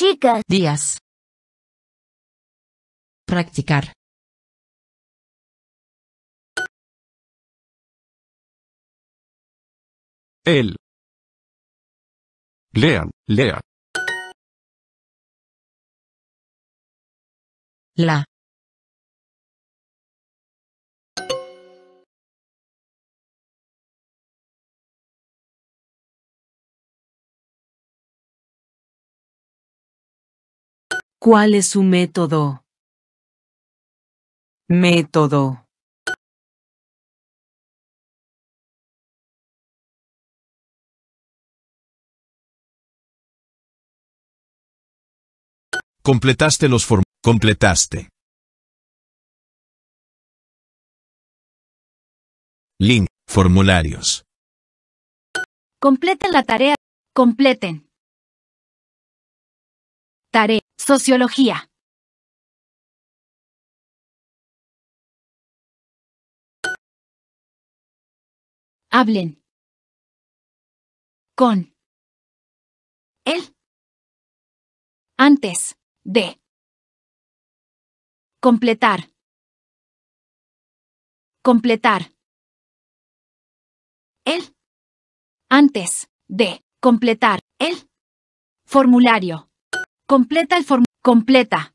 Chicas. Días. Practicar. Él. Lean, lea. La. ¿Cuál es su método? Método. Completaste los formularios. Completaste. Link. Formularios. Completen la tarea. Completen. Tarea. Sociología. Hablen. Con. Él. Antes. De. Completar. Completar. Él. Antes. De. Completar. El. Formulario. Completa el formulario. Completa.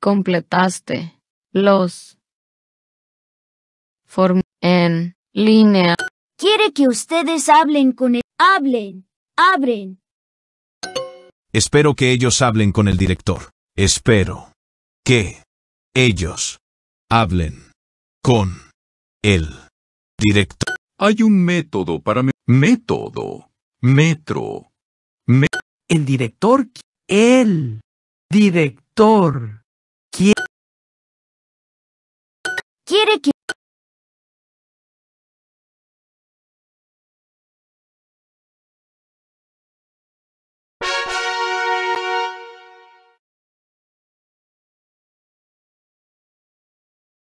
Completaste los form en línea. Quiere que ustedes hablen con el... Hablen. Abren. Espero que ellos hablen con el director. Espero que ellos hablen con el director. Hay un método para... Me método. Metro. Me el director. El director. Quiere que...